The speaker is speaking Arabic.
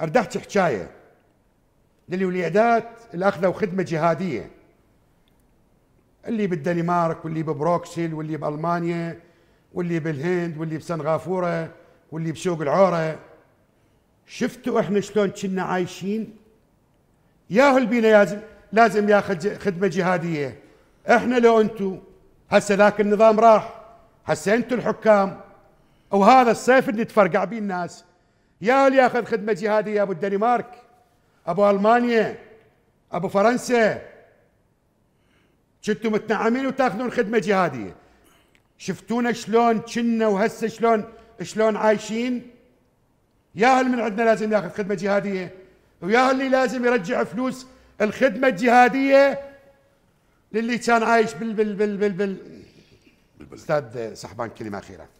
اردحت حكايه للوليدات اللي اخذوا خدمه جهاديه اللي بالدنمارك واللي ببروكسل واللي بالمانيا واللي بالهند واللي بسنغافوره واللي بسوق العوره شفتوا احنا شلون كنا عايشين ياهل بينا لازم لازم ياخذ خدمه جهاديه احنا لو انتم هسه ذاك النظام راح هسه انتم الحكام وهذا السيف اللي تفرقع بيه الناس يا اللي ياخذ خدمه جهاديه ابو الدنمارك ابو المانيا ابو فرنسا كنتم متنعمين وتاخذون خدمه جهاديه شفتونا شلون كنا وهسه شلون شلون عايشين يا هل من عندنا لازم ياخذ خدمه جهاديه ويا اللي لازم يرجع فلوس الخدمه الجهاديه للي كان عايش بال بال بال بال بال استاذ بال كلمه اخيره